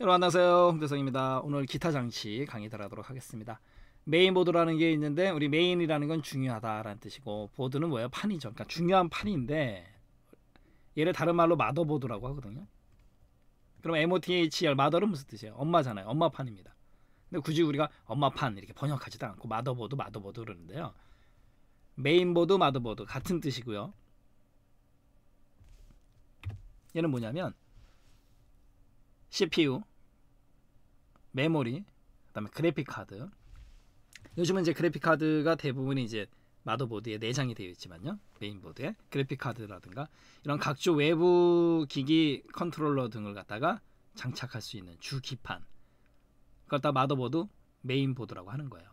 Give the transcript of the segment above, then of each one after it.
여러분 안녕하세요 홍대성입니다 오늘 기타 장치 강의 들어가도록 하겠습니다 메인보드라는 게 있는데 우리 메인이라는 건 중요하다라는 뜻이고 보드는 뭐예요 판이죠 그러니까 중요한 판인데 얘를 다른 말로 마더보드라고 하거든요 그럼 MOTHR 마더는 무슨 뜻이에요 엄마잖아요 엄마 판입니다 근데 굳이 우리가 엄마 판 이렇게 번역하지도 않고 마더보드 마더보드 그러는데요 메인보드 마더보드 같은 뜻이고요 얘는 뭐냐면 CPU, 메모리, 그다음에 그래픽 카드. 요즘은 이제 그래픽 카드가 대부분 이제 마더보드에 내장이 되어 있지만요. 메인보드에 그래픽 카드라든가 이런 각종 외부 기기 컨트롤러 등을 갖다가 장착할 수 있는 주기판. 그걸 다 마더보드 메인보드라고 하는 거예요.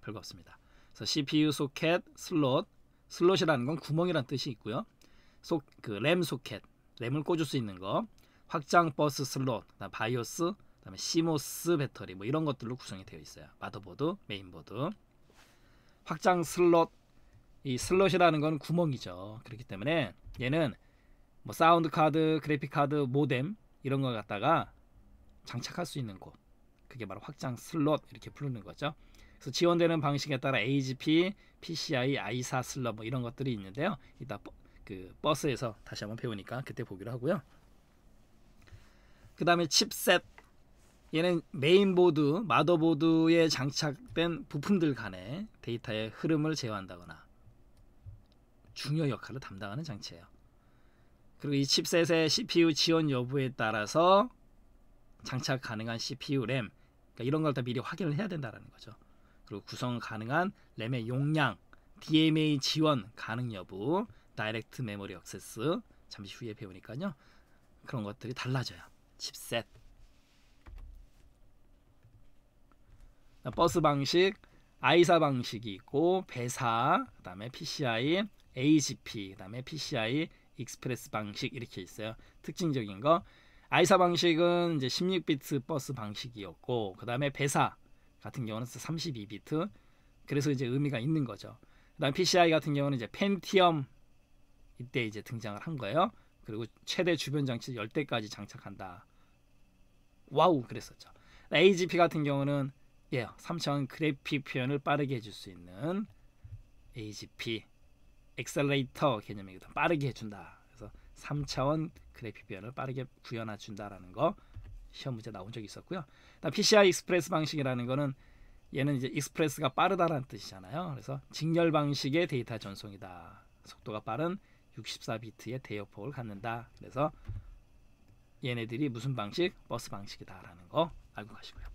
별거 없습니다. 그래서 CPU 소켓, 슬롯, 슬롯이라는 건 구멍이란 뜻이 있고요. 소, 그램 소켓, 램을 꽂을 수 있는 거. 확장 버스 슬롯, 바이오스, 그다음에 시모스 배터리 뭐 이런 것들로 구성이 되어 있어요. 마더보드, 메인보드. 확장 슬롯 이 슬롯이라는 건 구멍이죠. 그렇기 때문에 얘는 뭐 사운드 카드, 그래픽 카드, 모뎀 이런 거 갖다가 장착할 수 있는 곳. 그게 바로 확장 슬롯 이렇게 부르는 거죠. 그래서 지원되는 방식에 따라 AGP, PCI, I4 슬롯 뭐 이런 것들이 있는데요. 이따 그 버스에서 다시 한번 배우니까 그때 보기로 하고요. 그 다음에 칩셋 얘는 메인보드, 마더보드에 장착된 부품들 간의 데이터의 흐름을 제어한다거나 중요 역할을 담당하는 장치예요. 그리고 이 칩셋의 CPU 지원 여부에 따라서 장착 가능한 CPU, 램 그러니까 이런 걸 다 미리 확인을 해야 된다는 거죠. 그리고 구성 가능한 램의 용량, DMA 지원 가능 여부, 다이렉트 메모리 액세스 잠시 후에 배우니까요. 그런 것들이 달라져요. 10셋 버스 방식 아이사 방식이 있고 배사 그다음에 PCI AGP 그다음에 PCI 익스프레스 방식 이렇게 있어요. 특징적인 거 아이사 방식은 이제 16비트 버스 방식이었고 그다음에 배사 같은 경우는 32비트 그래서 이제 의미가 있는 거죠. 그다음 PCI 같은 경우는 이제 펜티엄 이때 이제 등장을 한 거예요. 그리고 최대 주변 장치 10대까지 장착한다. 와우 그랬었죠. 네, AGP 같은 경우는 예, 3차원 그래픽 표현을 빠르게 해줄 수 있는 AGP 엑셀레이터 개념이거든. 빠르게 해준다. 그래서 3차원 그래픽 표현을 빠르게 구현해 준다라는 거 시험 문제 나온 적이 있었고요. PCI 익스프레스 방식이라는 거는 얘는 이제 익스프레스가 빠르다라는 뜻이잖아요. 그래서 직렬 방식의 데이터 전송이다. 속도가 빠른 64비트의 대역폭을 갖는다. 그래서 얘네들이 무슨 방식? 버스 방식이다라는 거 알고 가시고요.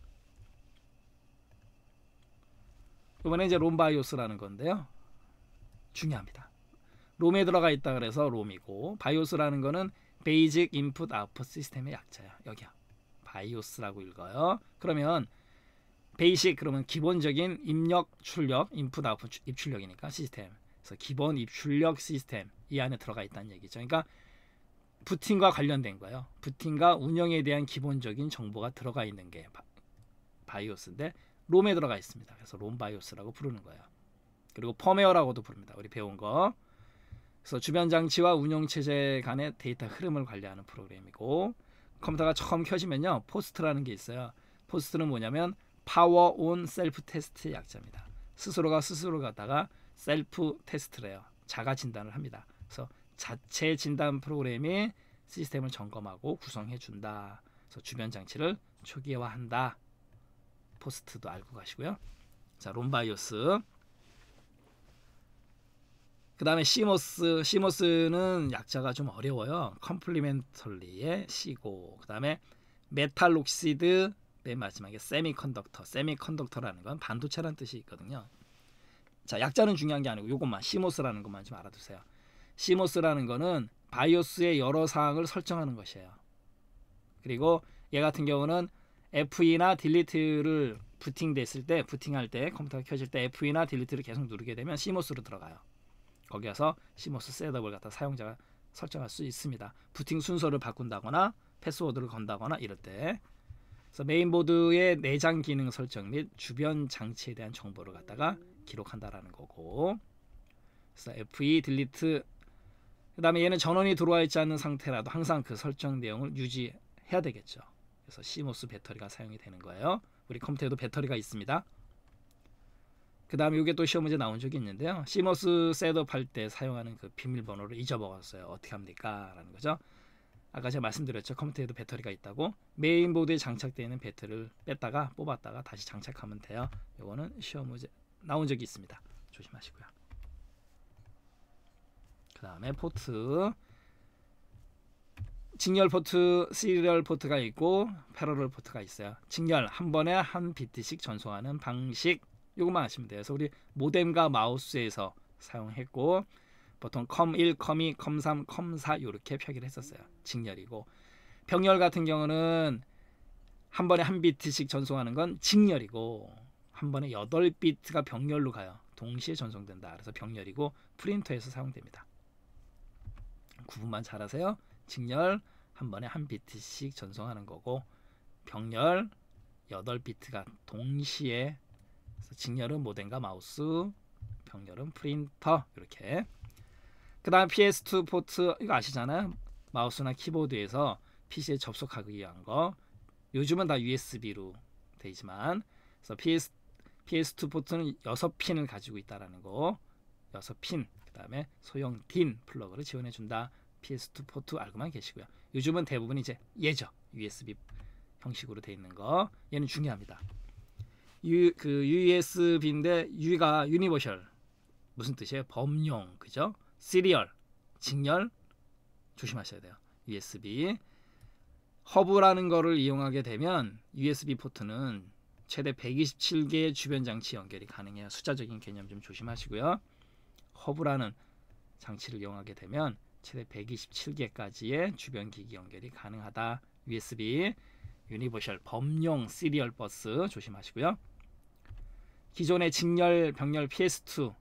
이번에 이제 롬바이오스라는 건데요. 중요합니다. 롬에 들어가 있다 그래서 롬이고 바이오스라는 거는 베이직 인풋 아웃풋 시스템의 약자야. 여기야. 바이오스라고 읽어요. 그러면 베이식 그러면 기본적인 입력 출력 인풋 아웃풋 입출력이니까 시스템. 그래서 기본 입출력 시스템 이 안에 들어가 있다는 얘기죠. 그러니까 부팅과 관련된 거예요. 부팅과 운영에 대한 기본적인 정보가 들어가 있는 게 바이오스인데 롬에 들어가 있습니다. 그래서 롬 바이오스라고 부르는 거예요. 그리고 펌웨어라고도 부릅니다. 우리 배운 거. 그래서 주변 장치와 운영 체제 간의 데이터 흐름을 관리하는 프로그램이고 컴퓨터가 처음 켜지면요. 포스트라는 게 있어요. 포스트는 뭐냐면 파워 온 셀프 테스트 의 약자입니다. 스스로가 스스로 갖다가 셀프 테스트래요. 자가 진단을 합니다. 그래서 자체 진단 프로그램의 시스템을 점검하고 구성해 준다. 그래서 주변 장치를 초기화한다. 포스트도 알고 가시고요. 자, 롬바이오스. 그 다음에 시모스, 시모스는 약자가 좀 어려워요. 컴플리멘털리의 시고, 그 다음에 메탈록시드, 맨 마지막에 세미컨덕터, 세미컨덕터라는 건 반도체라는 뜻이 있거든요. 자, 약자는 중요한 게 아니고 요것만, 시모스라는 것만 좀 알아두세요. 시모스라는 거는 바이오스의 여러 사항을 설정하는 것이에요. 그리고 얘 같은 경우는 F2나 딜리트를 부팅 됐을 때 부팅할 때 컴퓨터가 켜질 때 F2나 딜리트를 계속 누르게 되면 시모스로 들어가요. 거기에서 시모스 셋업을 갖다 사용자가 설정할 수 있습니다. 부팅 순서를 바꾼다거나 패스워드를 건다거나 이럴 때 그래서 메인보드의 내장 기능 설정 및 주변 장치에 대한 정보를 갖다가 기록한다라는 거고 그래서 FE 딜리트 그 다음에 얘는 전원이 들어와 있지 않은 상태라도 항상 그 설정 내용을 유지해야 되겠죠. 그래서 CMOS 배터리가 사용이 되는 거예요. 우리 컴퓨터에도 배터리가 있습니다. 그 다음에 이게 또 시험 문제 나온 적이 있는데요. CMOS 셋업 할때 사용하는 그 비밀번호를 잊어먹었어요. 어떻게 합니까? 라는 거죠. 아까 제가 말씀드렸죠. 컴퓨터에도 배터리가 있다고 메인보드에 장착되어 있는 배터리를 뺐다가 뽑았다가 다시 장착하면 돼요. 이거는 시험 문제 나온 적이 있습니다. 조심하시고요. 그 다음에 포트 직렬 포트, 시리얼 포트가 있고 패러럴 포트가 있어요. 직렬 한 번에 한 비트씩 전송하는 방식 요것만 아시면 돼요. 그래서 우리 모뎀과 마우스에서 사용했고 보통 컴1, 컴2, 컴3, 컴4 이렇게 표기를 했었어요. 직렬이고 병렬 같은 경우는 한 번에 한 비트씩 전송하는 건 직렬이고 한 번에 8비트가 병렬로 가요. 동시에 전송된다. 그래서 병렬이고 프린터에서 사용됩니다. 구분만 잘하세요. 직렬 한 번에 한 비트씩 전송하는 거고 병렬 여덟 비트가 동시에 직렬은 모뎀과 마우스 병렬은 프린터 이렇게 그 다음 PS2 포트 이거 아시잖아요 마우스나 키보드에서 PC에 접속하기 위한 거 요즘은 다 USB로 되지만 그래서 PS, PS2 포트는 6핀을 가지고 있다는 라거 들 핀, 그다음에 소형 딘 플러그를 지원해 준다. PS2 포트 알고만 계시고요. 요즘은 대부분 이제 예죠. USB 형식으로 돼 있는 거. 얘는 중요합니다. 유, 그 USB인데 U가 유니버셜 무슨 뜻이에요? 범용 그죠? 시리얼 직렬 조심하셔야 돼요. USB 허브라는 거를 이용하게 되면 USB 포트는 최대 127개의 주변 장치 연결이 가능해요. 숫자적인 개념 좀 조심하시고요. 허브라는 장치를 이용하게 되면 최대 127개까지의 주변 기기 연결이 가능하다. USB 유니버셜 범용 시리얼 버스 조심하시고요. 기존의 직렬 병렬 PS2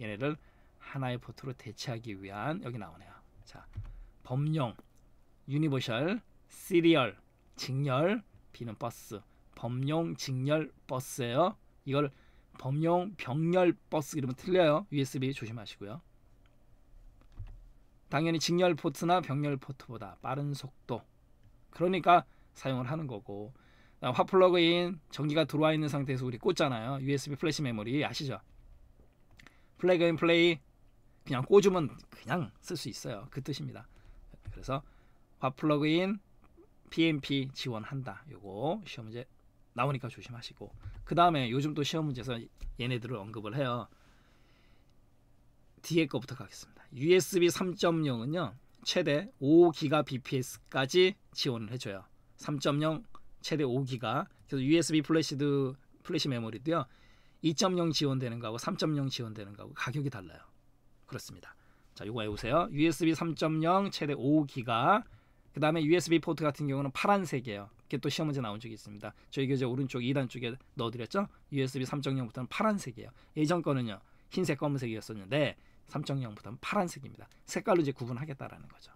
얘네를 하나의 포트로 대체하기 위한 여기 나오네요. 자, 범용 유니버셜 시리얼 직렬 비는 버스 범용 직렬 버스예요. 이걸 범용 병렬 버스 이름은 틀려요. USB 조심하시고요. 당연히 직렬 포트나 병렬 포트보다 빠른 속도. 그러니까 사용을 하는 거고 아, 화플러그인 전기가 들어와 있는 상태에서 우리 꽂잖아요. USB 플래시 메모리 아시죠? 플래그인 플레이 그냥 꽂으면 그냥 쓸 수 있어요. 그 뜻입니다. 그래서 화플러그인 PMP 지원한다. 요거 시험 문제 나오니까 조심하시고 그 다음에 요즘 또 시험 문제에서 얘네들을 언급을 해요. 뒤에 거부터 가겠습니다. USB 3.0은요 최대 5기가 bps까지 지원을 해줘요. 3.0 최대 5기가 그래서 USB 플래시드 플래시 메모리도요 2.0 지원되는 거하고 3.0 지원되는 거하고 가격이 달라요. 그렇습니다. 자, 요거 해보세요 USB 3.0 최대 5기가 그 다음에 USB 포트 같은 경우는 파란색이에요. 이게 또 시험 문제 나온 적이 있습니다. 저희 교재 오른쪽 2단 쪽에 넣어드렸죠. USB 3.0부터는 파란색이에요. 예전 거는요. 흰색, 검은색이었었는데 3.0부터는 파란색입니다. 색깔로 이제 구분하겠다라는 거죠.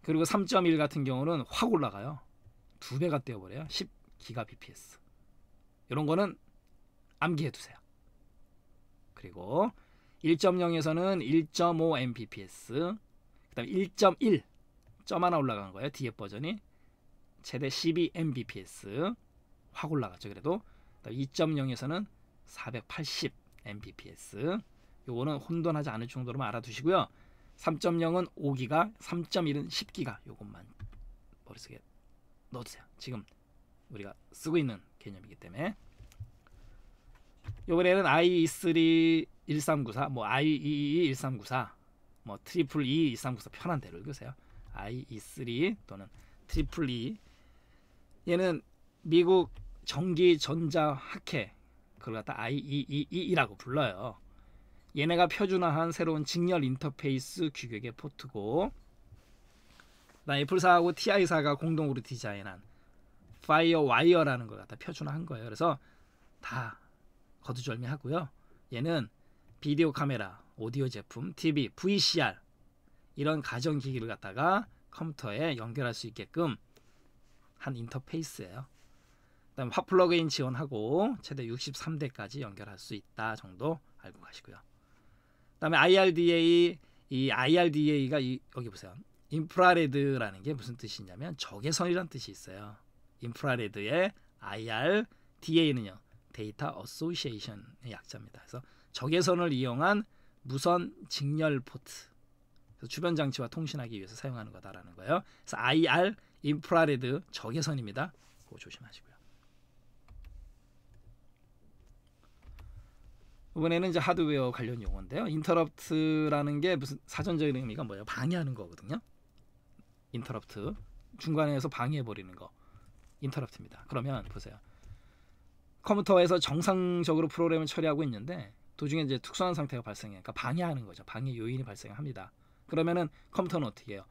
그리고 3.1 같은 경우는 확 올라가요. 두 배가 뛰어버려요. 1 0 기가 b p s 이런 거는 암기해 두세요. 그리고 1.0에서는 1.5 Mbps, 그다음 1.1, 점 하나 올라간 거예요. 뒤 f 버전이. 최대 12 Mbps 확 올라가죠. 그래도 2.0에서는 480 Mbps 요거는 혼돈하지 않을 정도로만 알아두시고요. 3.0은 5기가, 3.1은 10기가 요것만 머릿속에 넣어주세요. 지금 우리가 쓰고 있는 개념이기 때문에 이번에는 i3 1394, 뭐 i222 1394, 뭐 트리플 E 1394 편한 대로 읽으세요. i3 또는 트리플 E 얘는 미국 전기전자학회 그걸 갖다 IEEE라고 불러요. 얘네가 표준화한 새로운 직렬 인터페이스 규격의 포트고 나 애플사하고 TI사가 공동으로 디자인한 파이어와이어라는 걸 갖다 표준화한 거예요. 그래서 다 거두절미하고요. 얘는 비디오 카메라, 오디오 제품, TV, VCR 이런 가정기기를 갖다가 컴퓨터에 연결할 수 있게끔 한 인터페이스예요. 그다음 핫 플러그인 지원하고 최대 63대까지 연결할 수 있다 정도 알고 가시고요. 그다음에 IRDA 이 IRDA가 이, 여기 보세요. 인프라레드라는 게 무슨 뜻이냐면 적외선이란 뜻이 있어요. 인프라레드의 IRDA는요. 데이터 어소시에이션의 약자입니다. 그래서 적외선을 이용한 무선 직렬 포트 주변 장치와 통신하기 위해서 사용하는 거다라는 거예요. 그래서 IR 인프라레드 적외선입니다. 그거 조심하시고요. 이번에는 이제 하드웨어 관련 용어인데요. 인터럽트라는 게 무슨 사전적인 의미가 뭐예요? 방해하는 거거든요. 인터럽트 중간에서 방해해 버리는 거. 인터럽트입니다. 그러면 보세요. 컴퓨터에서 정상적으로 프로그램을 처리하고 있는데 도중에 이제 특수한 상태가 발생해. 그러니까 방해하는 거죠. 방해 요인이 발생합니다. 그러면은 컴퓨터는 어떻게 해요?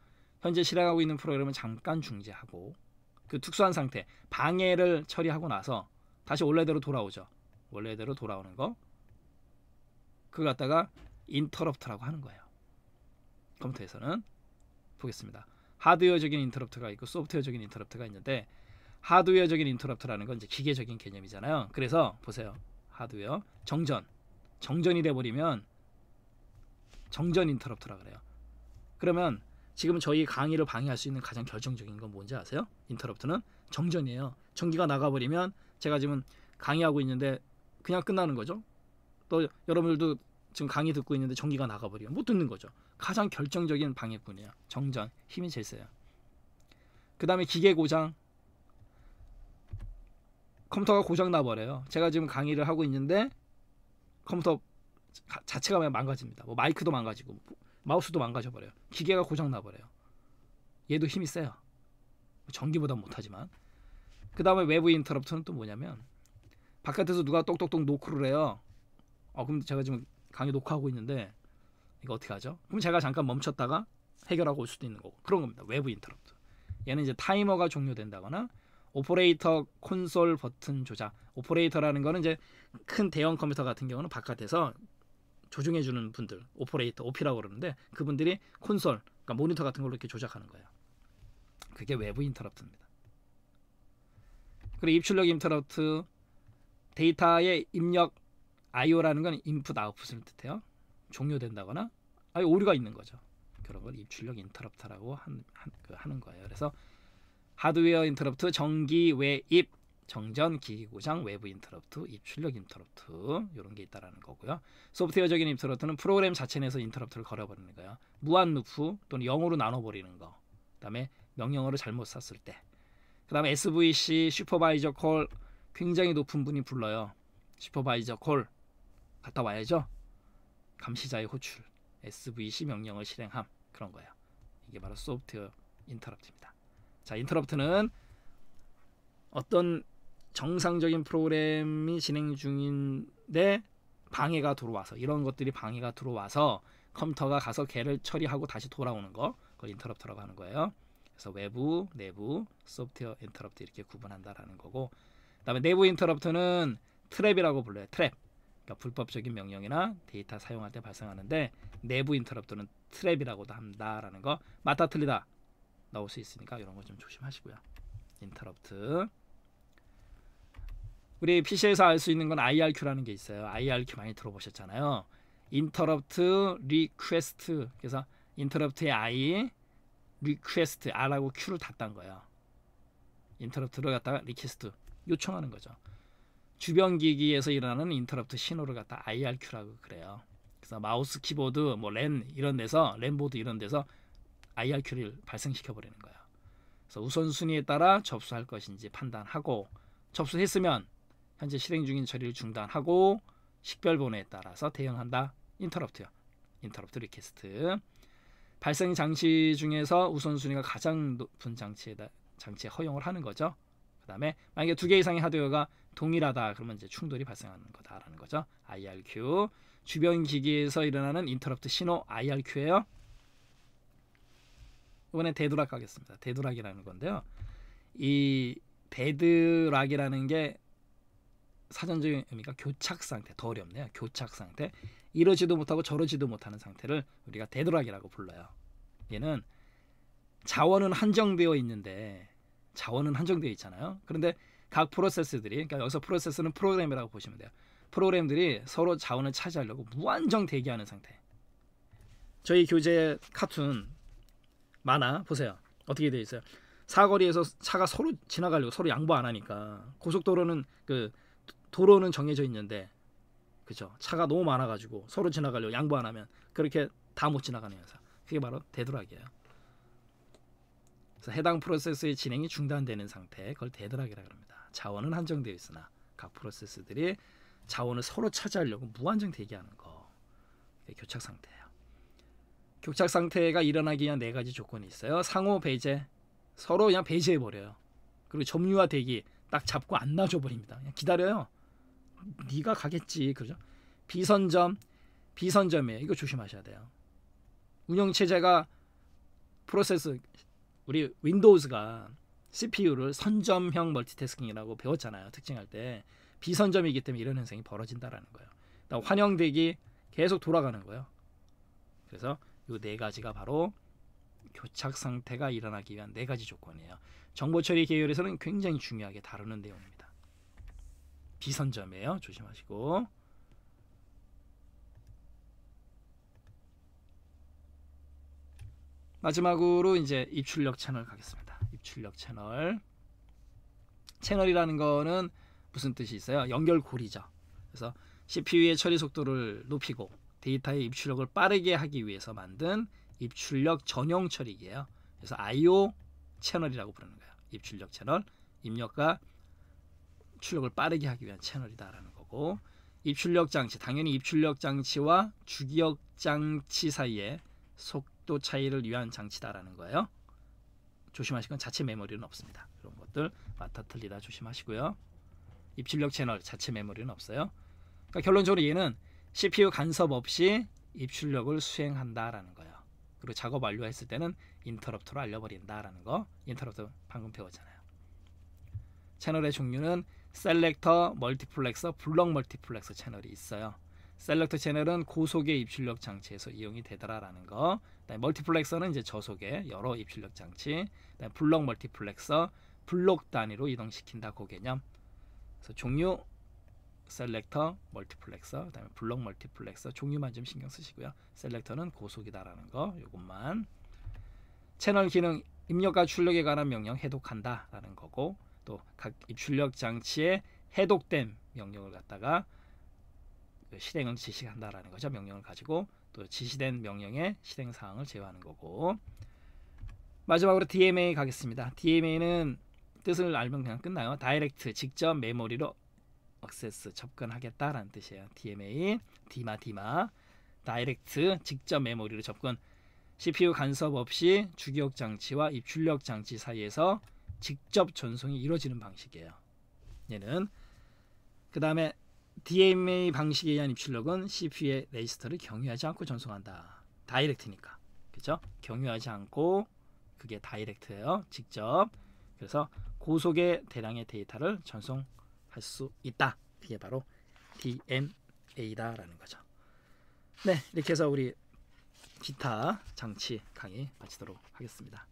현재 실행하고 있는 프로그램은 잠깐 중지하고 그 특수한 상태 방해를 처리하고 나서 다시 원래대로 돌아오죠. 원래대로 돌아오는 거. 그걸 갖다가 인터럽트라고 하는 거예요. 컴퓨터에서는 보겠습니다. 하드웨어적인 인터럽트가 있고 소프트웨어적인 인터럽트가 있는데 하드웨어적인 인터럽트라는 건 이제 기계적인 개념이잖아요. 그래서 보세요. 하드웨어 정전 정전이 돼 버리면 정전 인터럽트라 그래요. 그러면 지금 저희 강의를 방해할 수 있는 가장 결정적인 건 뭔지 아세요? 인터럽트는 정전이에요. 전기가 나가버리면 제가 지금 강의하고 있는데 그냥 끝나는 거죠. 또 여러분들도 지금 강의 듣고 있는데 전기가 나가버리면 못 듣는 거죠. 가장 결정적인 방해꾼이에요. 정전 힘이 제일 세요. 그 다음에 기계 고장 컴퓨터가 고장 나버려요. 제가 지금 강의를 하고 있는데 컴퓨터 자체가 망가집니다. 뭐 마이크도 망가지고 뭐 마우스도 망가져 버려요. 기계가 고장 나 버려요. 얘도 힘이 세요. 전기보다 못하지만. 그 다음에 외부 인터럽트는 또 뭐냐면 바깥에서 누가 똑똑똑 노크를 해요. 어 그럼 제가 지금 강의 녹화하고 있는데 이거 어떻게 하죠? 그럼 제가 잠깐 멈췄다가 해결하고 올 수도 있는 거고 그런 겁니다. 외부 인터럽트. 얘는 이제 타이머가 종료된다거나 오퍼레이터 콘솔 버튼 조작. 오퍼레이터라는 거는 이제 큰 대형 컴퓨터 같은 경우는 바깥에서 조정해주는 분들, 오퍼레이터, 오피라고 그러는데 그분들이 콘솔, 그러니까 모니터 같은 걸로 이렇게 조작하는 거예요. 그게 외부 인터럽트입니다. 그리고 입출력 인터럽트 데이터의 입력 IO라는 건 인풋 아웃풋을 뜻해요. 종료된다거나 아예 오류가 있는 거죠. 그런 걸 입출력 인터럽트라고 그 하는 거예요. 그래서 하드웨어 인터럽트 전기 외입 정전, 기기 고장, 외부 인터럽트, 입출력 인터럽트 이런 게 있다라는 거고요. 소프트웨어적인 인터럽트는 프로그램 자체 내에서 인터럽트를 걸어버리는 거예요. 무한 루프 또는 영어로 나눠버리는 거. 그다음에 명령어를 잘못 썼을 때. 그다음에 SVC 슈퍼바이저 콜 굉장히 높은 분이 불러요. 슈퍼바이저 콜 갔다 와야죠. 감시자의 호출. SVC 명령을 실행함 그런 거예요. 이게 바로 소프트웨어 인터럽트입니다. 자, 인터럽트는 어떤 정상적인 프로그램이 진행 중인데 방해가 들어와서 이런 것들이 방해가 들어와서 컴퓨터가 가서 걔를 처리하고 다시 돌아오는 거 그걸 인터럽터라고 하는 거예요. 그래서 외부, 내부, 소프트웨어 인터럽트 이렇게 구분한다라는 거고 그다음에 내부 인터럽트는 트랩이라고 불러요. 트랩. 그러니까 불법적인 명령이나 데이터 사용할 때 발생하는데 내부 인터럽트는 트랩이라고도 한다라는 거 맞다 틀리다 나올 수 있으니까 이런 거 좀 조심하시고요. 인터럽트 우리 PC에서 알 수 있는 건 IRQ라는 게 있어요. IRQ 많이 들어보셨잖아요. interrupt request 그래서 interrupt의 I request R하고 Q를 닫단 거예요. interrupt를 갖다가 request 요청하는 거죠. 주변 기기에서 일어나는 인터럽트 신호를 갖다 IRQ라고 그래요. 그래서 마우스, 키보드, 뭐랜 이런 데서 랜보드 이런 데서 IRQ를 발생시켜 버리는 거예요. 그래서 우선순위에 따라 접수할 것인지 판단하고 접수했으면 현재 실행 중인 처리를 중단하고 식별 번호에 따라서 대응한다. 인터럽트요. 인터럽트 리퀘스트. 발생 장치 중에서 우선순위가 가장 높은 장치에 장치에 허용을 하는 거죠. 그다음에 만약에 두 개 이상의 하드웨어가 동일하다 그러면 이제 충돌이 발생하는 거다라는 거죠. IRQ 주변 기기에서 일어나는 인터럽트 신호 IRQ예요. 이번에 데드락 가겠습니다. 데드락이라는 건데요. 이데드락이라는게 사전적인 의미가 교착 상태 더 어렵네요. 교착 상태 이러지도 못하고 저러지도 못하는 상태를 우리가 되돌아기라고 불러요. 얘는 자원은 한정되어 있는데 자원은 한정되어 있잖아요. 그런데 각 프로세스들이 그러니까 여기서 프로세스는 프로그램이라고 보시면 돼요. 프로그램들이 서로 자원을 차지하려고 무한정 대기하는 상태. 저희 교재 카툰 만화 보세요. 어떻게 되어 있어요? 사거리에서 차가 서로 지나가려고 서로 양보 안 하니까 고속도로는 그 도로는 정해져 있는데 그죠 차가 너무 많아가지고 서로 지나가려 양보 안 하면 그렇게 다 못 지나가는 현상 그게 바로 대드락이에요 그래서 해당 프로세스의 진행이 중단되는 상태 그걸 대드락이라고 합니다 자원은 한정되어 있으나 각 프로세스들이 자원을 서로 차지하려고 무한정 대기하는 거 교착 상태예요 교착 상태가 일어나기 위한 네 가지 조건이 있어요 상호 배제 서로 그냥 배제해 버려요 그리고 점유와 대기 딱 잡고 안 놔줘 버립니다 그냥 기다려요 네가 가겠지 그죠? 비선점 비선점이에요. 이거 조심하셔야 돼요. 운영 체제가 프로세스 우리 윈도우즈가 CPU를 선점형 멀티태스킹이라고 배웠잖아요. 특징할 때 비선점이기 때문에 이런 현상이 벌어진다라는 거예요. 환영되기 계속 돌아가는 거예요. 그래서 이 네 가지가 바로 교착 상태가 일어나기 위한 네 가지 조건이에요. 정보 처리 계열에서는 굉장히 중요하게 다루는 내용입니다. 비선점이에요. 조심하시고. 마지막으로 이제 입출력 채널 가겠습니다. 입출력 채널. 채널이라는 거는 무슨 뜻이 있어요? 연결고리죠. 그래서 CPU의 처리 속도를 높이고 데이터의 입출력을 빠르게 하기 위해서 만든 입출력 전용 처리기예요. 그래서 I/O 채널이라고 부르는 거예요. 입출력 채널, 입력과 출력을 빠르게 하기 위한 채널이다라는 거고 입출력 장치 당연히 입출력 장치와 주기역 장치 사이에 속도 차이를 위한 장치다라는 거예요. 조심하실 건 자체 메모리는 없습니다. 그런 것들 맞다 틀리다 조심하시고요. 입출력 채널 자체 메모리는 없어요. 그러니까 결론적으로 얘는 CPU 간섭 없이 입출력을 수행한다라는 거예요. 그리고 작업 완료했을 때는 인터럽터로 알려버린다라는 거. 인터럽터 방금 배웠잖아요. 채널의 종류는 셀렉터, 멀티플렉서, 블럭 멀티플렉서 채널이 있어요. 셀렉터 채널은 고속의 입출력 장치에서 이용이 되더라라는 거. 그다음에 멀티플렉서는 이제 저속의 여러 입출력 장치. 그다음에 블럭 멀티플렉서, 블록 단위로 이동시킨다 고그 개념. 그래서 종류 셀렉터, 멀티플렉서, 그다음에 블록 멀티플렉서 종류만 좀 신경 쓰시고요. 셀렉터는 고속이다라는 거. 요것만 채널 기능 입력과 출력에 관한 명령 해독한다라는 거고 또각 입출력 장치에 해독된 명령을 갖다가 그 실행을 지시한다라는 거죠. 명령을 가지고 또 지시된 명령의 실행 사항을 제어하는 거고 마지막으로 DMA 가겠습니다. DMA는 뜻을 알면 그냥 끝나요. 다이렉트 직접 메모리로 액세스 접근하겠다라는 뜻이에요. DMA, 디마 디마 다이렉트 직접 메모리로 접근 CPU 간섭 없이 주기억 장치와 입출력 장치 사이에서 직접 전송이 이루어지는 방식이에요. 얘는 그 다음에 DMA 방식에 의한 입출력은 CPU의 레지스터를 경유하지 않고 전송한다. 다이렉트니까. 그죠? 경유하지 않고 그게 다이렉트예요. 직접. 그래서 고속의 대량의 데이터를 전송할 수 있다. 그게 바로 DMA다라는 거죠. 네, 이렇게 해서 우리 기타 장치 강의 마치도록 하겠습니다.